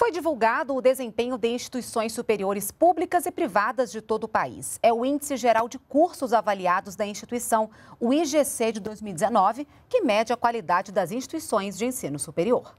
Foi divulgado o desempenho de instituições superiores públicas e privadas de todo o país. É o Índice Geral de Cursos Avaliados da Instituição, o IGC de 2019, que mede a qualidade das instituições de ensino superior.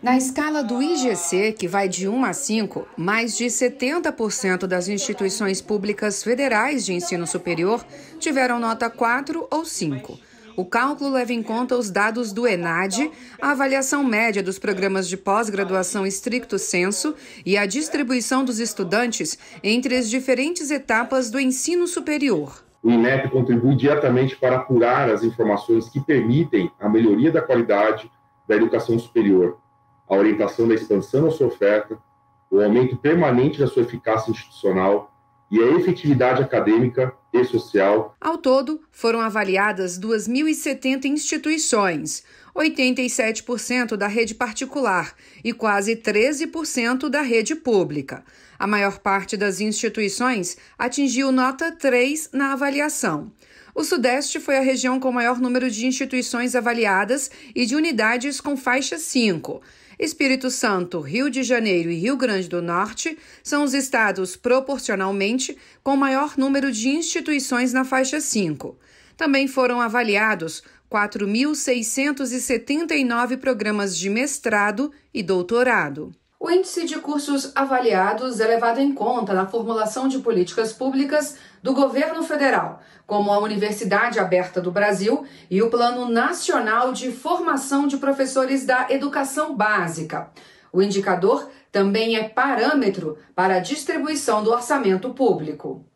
Na escala do IGC, que vai de 1 a 5, mais de 70% das instituições públicas federais de ensino superior tiveram nota 4 ou 5. O cálculo leva em conta os dados do ENAD, a avaliação média dos programas de pós-graduação estricto senso e a distribuição dos estudantes entre as diferentes etapas do ensino superior. O INEP contribui diretamente para apurar as informações que permitem a melhoria da qualidade da educação superior, a orientação da expansão da sua oferta, o aumento permanente da sua eficácia institucional, e a efetividade acadêmica e social. Ao todo, foram avaliadas 2.070 instituições, 87% da rede particular e quase 13% da rede pública. A maior parte das instituições atingiu nota 3 na avaliação. O Sudeste foi a região com maior número de instituições avaliadas e de unidades com faixa 5. Espírito Santo, Rio de Janeiro e Rio Grande do Norte são os estados proporcionalmente com maior número de instituições na faixa 5. Também foram avaliados 4.679 programas de mestrado e doutorado. O índice de cursos avaliados é levado em conta na formulação de políticas públicas do governo federal, como a Universidade Aberta do Brasil e o Plano Nacional de Formação de Professores da Educação Básica. O indicador também é parâmetro para a distribuição do orçamento público.